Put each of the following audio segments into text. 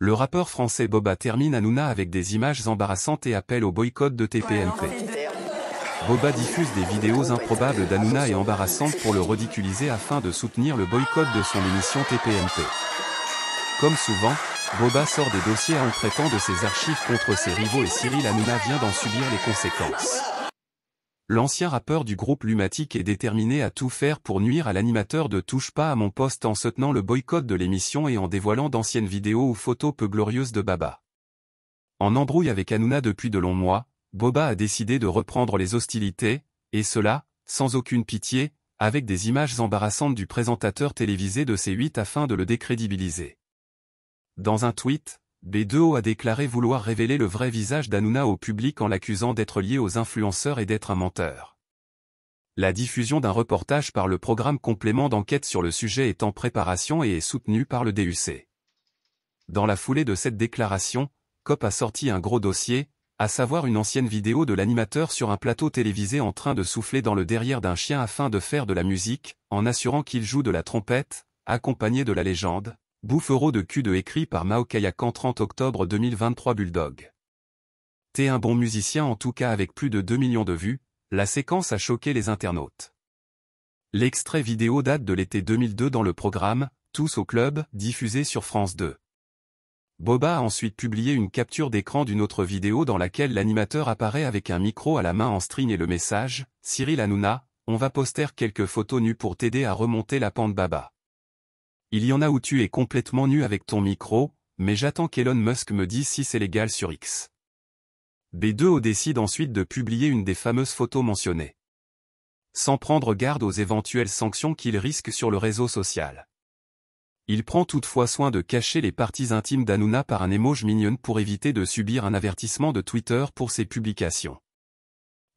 Le rappeur français Boba termine Hanouna avec des images embarrassantes et appelle au boycott de TPMP. Boba diffuse des vidéos improbables d'Hanouna et embarrassantes pour le ridiculiser afin de soutenir le boycott de son émission TPMP. Comme souvent, Boba sort des dossiers en traitant de ses archives contre ses rivaux et Cyril Hanouna vient d'en subir les conséquences. L'ancien rappeur du groupe Lumatique est déterminé à tout faire pour nuire à l'animateur de Touche pas à mon poste en soutenant le boycott de l'émission et en dévoilant d'anciennes vidéos ou photos peu glorieuses de Baba. En embrouille avec Hanouna depuis de longs mois, Boba a décidé de reprendre les hostilités, et cela, sans aucune pitié, avec des images embarrassantes du présentateur télévisé de C8 afin de le décrédibiliser. Dans un tweet, B2O a déclaré vouloir révéler le vrai visage d'Hanouna au public en l'accusant d'être lié aux influenceurs et d'être un menteur. La diffusion d'un reportage par le programme complément d'enquête sur le sujet est en préparation et est soutenue par le DUC. Dans la foulée de cette déclaration, COP a sorti un gros dossier, à savoir une ancienne vidéo de l'animateur sur un plateau télévisé en train de souffler dans le derrière d'un chien afin de faire de la musique, en assurant qu'il joue de la trompette, accompagné de la légende, Bouffereau de cul de écrit par Mao 30 octobre 2023 Bulldog. T'es un bon musicien en tout cas avec plus de 2 millions de vues, la séquence a choqué les internautes. L'extrait vidéo date de l'été 2002 dans le programme « Tous au club » diffusé sur France 2. Boba a ensuite publié une capture d'écran d'une autre vidéo dans laquelle l'animateur apparaît avec un micro à la main en string et le message « Cyril Hanouna, on va poster quelques photos nues pour t'aider à remonter la pente Baba » il y en a où tu es complètement nu avec ton micro, mais j'attends qu'Elon Musk me dise si c'est légal sur X. B2O décide ensuite de publier une des fameuses photos mentionnées. Sans prendre garde aux éventuelles sanctions qu'il risque sur le réseau social. Il prend toutefois soin de cacher les parties intimes d'Anouna par un émoji mignonne pour éviter de subir un avertissement de Twitter pour ses publications.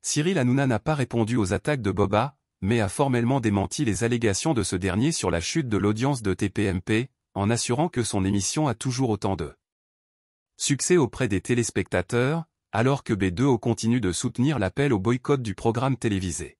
Cyril Hanouna n'a pas répondu aux attaques de Boba, mais a formellement démenti les allégations de ce dernier sur la chute de l'audience de TPMP, en assurant que son émission a toujours autant de succès auprès des téléspectateurs, alors que B2O continue de soutenir l'appel au boycott du programme télévisé.